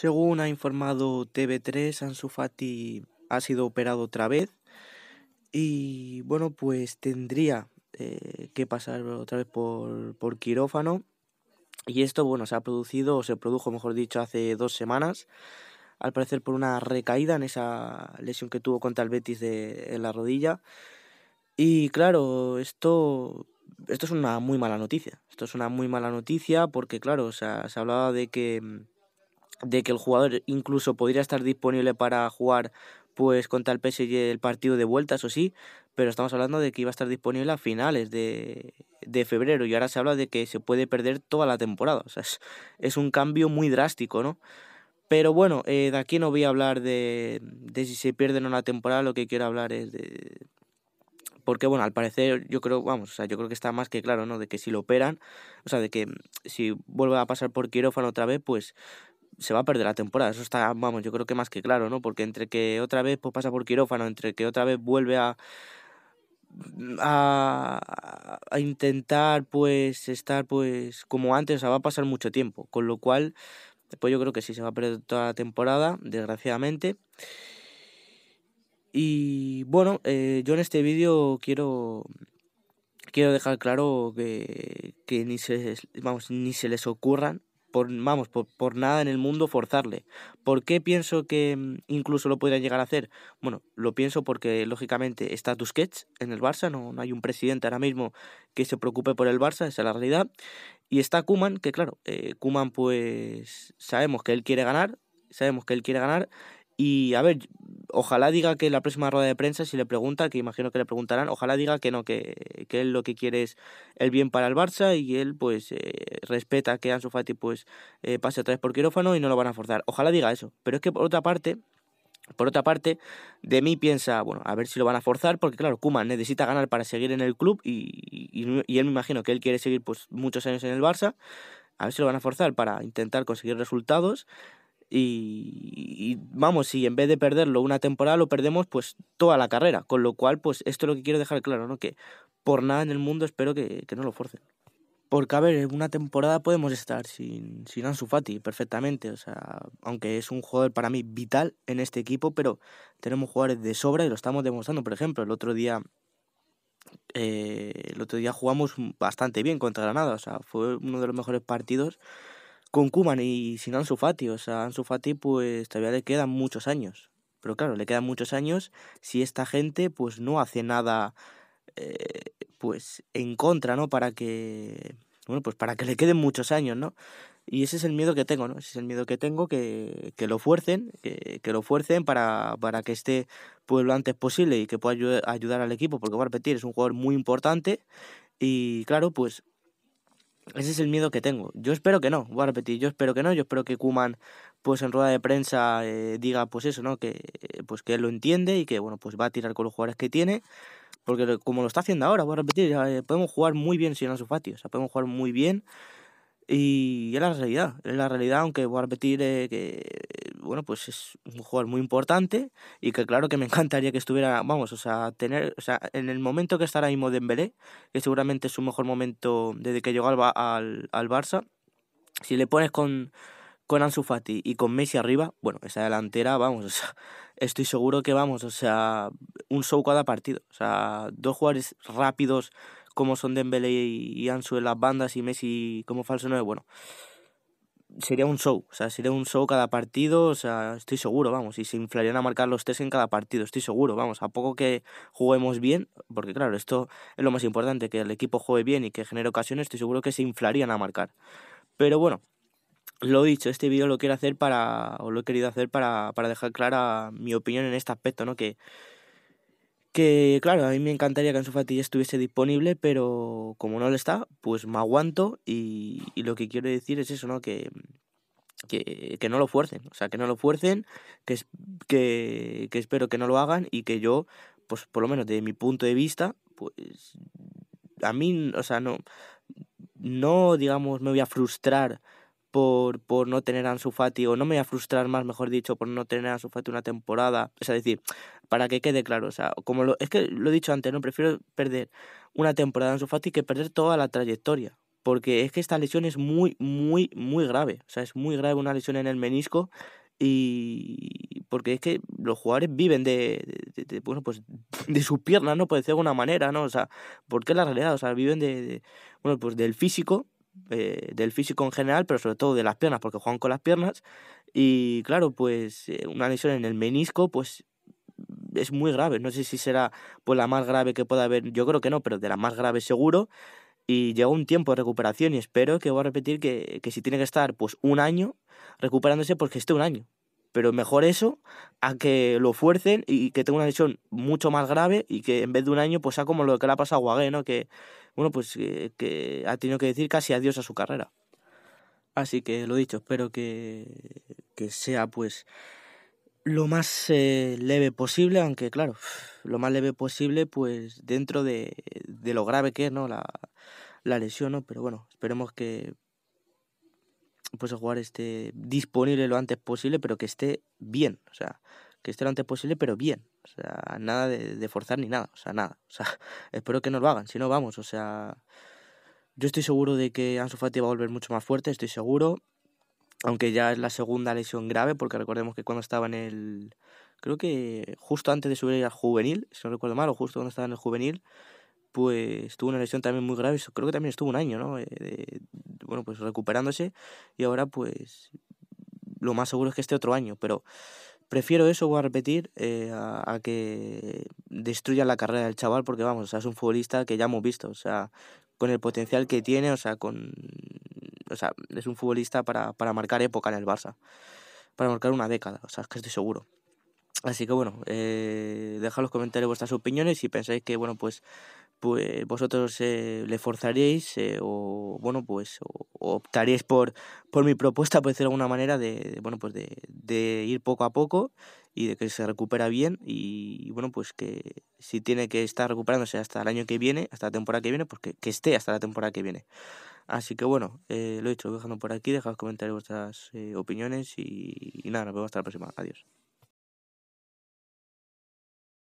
Según ha informado TV3, Ansu ha sido operado otra vez y bueno, pues tendría eh, que pasar otra vez por, por quirófano. Y esto, bueno, se ha producido, o se produjo, mejor dicho, hace dos semanas, al parecer por una recaída en esa lesión que tuvo contra el Betis de, en la rodilla. Y claro, esto, esto es una muy mala noticia. Esto es una muy mala noticia porque, claro, o sea, se hablaba de que mm, de que el jugador incluso podría estar disponible para jugar pues contra el PSG el partido de vuelta, o sí, pero estamos hablando de que iba a estar disponible a finales de, de febrero y ahora se habla de que se puede perder toda la temporada. O sea, es, un cambio muy drástico, ¿no? Pero bueno, eh, de aquí no voy a hablar de, de si se pierde o temporada, lo que quiero hablar es de... Porque bueno, al parecer yo creo, vamos, o sea, yo creo que está más que claro, ¿no? De que si lo operan, o sea, de que si vuelve a pasar por quirófano otra vez, pues se va a perder la temporada. Eso está, vamos, yo creo que más que claro, ¿no? Porque entre que otra vez pues, pasa por quirófano, entre que otra vez vuelve mm, a, a, intentar pues estar pues como antes, o sea, va a pasar mucho tiempo, con lo cual pues yo creo que sí se va a perder toda la temporada, desgraciadamente. Y bueno, eh, yo en este vídeo quiero quiero dejar claro que, que ni se vamos ni se les ocurran por, vamos, por, nada en el mundo forzarle. ¿Por qué pienso que mm, incluso lo podrían llegar a hacer? Bueno, lo pienso porque, lógicamente, está Tusquets en el Barça, no, no hay un presidente ahora mismo que se preocupe por el Barça, esa es la realidad. Y está Kuman, que claro, eh, Kuman pues sabemos que él quiere ganar, sabemos que él quiere ganar y a ver, ojalá diga que en la próxima rueda de prensa, si le pregunta, que imagino que le preguntarán, ojalá diga que no, que, que él lo que quiere es el bien para el Barça y él pues eh, respeta que Ansu Fati pues eh, pase otra vez por quirófano y no lo van a forzar. Ojalá diga eso. Pero es que por otra parte, por otra parte, de mí piensa, bueno, a ver si lo van a forzar, porque claro, Kuman necesita ganar para seguir en el club y, y, y él me imagino que él quiere seguir pues muchos años en el Barça. A ver si lo van a forzar para intentar conseguir resultados y, vamos, si en vez de perderlo una temporada lo perdemos pues toda la carrera, con lo cual pues esto es lo que quiero dejar claro, ¿no? Que por nada en el mundo espero que, no lo forcen. Porque a ver, en una temporada podemos estar sin, sin Ansu Fati perfectamente, o sea, aunque es un jugador para mí vital en este equipo, pero tenemos jugadores de sobra y lo estamos demostrando, por ejemplo, el otro día eh, el otro día jugamos bastante bien contra Granada, o sea, fue uno de los mejores partidos con Kuman y sin Ansu Fati. O sea, Ansu Fati pues todavía le quedan muchos años. Pero claro, le quedan muchos años si esta gente pues no hace nada eh, pues en contra, ¿no? Para que bueno, pues para que le queden muchos años, ¿no? Y ese es el miedo que tengo, ¿no? Ese es el miedo que tengo, que, que lo fuercen, que, lo fuercen para, para, que esté pues lo antes posible y que pueda ayudar al equipo, porque voy a repetir, es un jugador muy importante y claro, pues ese es el miedo que tengo. Yo espero que no, voy a repetir, yo espero que no, yo espero que Kuman pues en rueda de prensa eh, diga pues eso, ¿no? Que eh, pues que él lo entiende y que bueno, pues va a tirar con los jugadores que tiene, porque como lo está haciendo ahora, voy a repetir, eh, podemos jugar muy bien sin su Fati, o sea, podemos jugar muy bien y es la realidad, es la realidad, aunque voy a repetir que bueno, pues es un jugador muy importante y que claro que me encantaría que estuviera, vamos, o sea, tener, sea, en el momento que está ahora mismo Dembélé, que seguramente es su mejor momento desde que llegó al, al, Barça, si le pones con, con Ansu Fati y con Messi arriba, bueno, esa delantera, vamos, o sea, estoy seguro que vamos, o sea, un show cada partido, o sea, dos jugadores rápidos como son Dembélé y Ansu en las bandas y Messi como falso no es bueno, sería un show, o sea, sería un show cada partido, o sea, estoy seguro, vamos, y se inflarían a marcar los tres en cada partido, estoy seguro, vamos, a poco que juguemos bien, porque claro, esto es lo más importante, que el equipo juegue bien y que genere ocasiones, estoy seguro que se inflarían a marcar. Pero bueno, lo dicho, este vídeo lo quiero hacer para, o lo he querido hacer para, para dejar clara mi opinión en este aspecto, ¿no? Que que claro, a mí me encantaría que Ansu Fati estuviese disponible, pero como no lo está, pues me aguanto y, lo que quiero decir es eso, ¿no? Que, que, no lo fuercen, o sea, que no lo fuercen, que, que, que espero que no lo hagan y que yo, pues por lo menos desde mi punto de vista, pues a mí, o sea, no, no digamos, me voy a frustrar por, no tener a Ansu Fati, o no me voy a frustrar más, mejor dicho, por no tener a Ansu Fati una temporada. Es decir, para que quede claro. O sea, como lo, es que lo he dicho antes, no prefiero perder una temporada en su y que perder toda la trayectoria. Porque es que esta lesión es muy, muy, muy grave. O sea, es muy grave una lesión en el menisco. Y porque es que los jugadores viven de, bueno, pues de sus piernas, ¿no? Puede ser de alguna manera, ¿no? O sea, porque es la realidad, o sea, viven de, bueno, pues del físico, eh, del físico en general, pero sobre todo de las piernas, porque juegan con las piernas. Y claro, pues eh, una lesión en el menisco, pues es muy grave. No sé si será pues, la más grave que pueda haber, yo creo que no, pero de la más grave seguro. Y llegó un tiempo de recuperación y espero que voy a repetir que, que si tiene que estar pues un año recuperándose, pues que esté un año. Pero mejor eso a que lo fuercen y que tenga una lesión mucho más grave y que en vez de un año pues sea como lo que le ha pasado a Guagué, Que, bueno, pues que, eh, que ha tenido que decir casi adiós a su carrera. Así que lo dicho, espero que, que sea pues lo más eh, leve posible, aunque claro, lo más leve posible, pues dentro de, lo grave que es, ¿no? La, lesión, ¿no? Pero bueno, esperemos que pues el jugador esté disponible lo antes posible, pero que esté bien, o sea, que esté lo antes posible, pero bien, o sea, nada de, forzar ni nada, o sea, nada, o sea, espero que no lo hagan, si no, vamos, o sea, yo estoy seguro de que Ansu Fati va a volver mucho más fuerte, estoy seguro, aunque ya es la segunda lesión grave, porque recordemos que cuando estaba en el, creo que justo antes de subir al juvenil, si no recuerdo mal, o justo cuando estaba en el juvenil, pues tuvo una lesión también muy grave, creo que también estuvo un año, ¿no? Eh, bueno, pues recuperándose y ahora pues lo más seguro es que esté otro año, pero prefiero eso, voy a repetir, eh, a, que destruya la carrera del chaval, porque vamos, es un futbolista que ya hemos visto, o sea, con el potencial que tiene, o sea, con o sea, es un futbolista para, para marcar época en el Barça, para marcar una década, o sea, es que estoy seguro. Así que bueno, eh, dejad los comentarios vuestras opiniones y pensáis que bueno pues pues vosotros eh, le forzaríais eh, o bueno pues optaríais por, por mi propuesta por decirlo de alguna manera de, bueno pues de, de, ir poco a poco y de que se recupera bien y, bueno pues que si tiene que estar recuperándose hasta el año que viene hasta la temporada que viene pues que esté hasta la temporada que viene Así que bueno, eh, lo he dicho, dejando por aquí, dejad comentarios vuestras eh, opiniones y nada, nos vemos hasta la próxima. Adiós.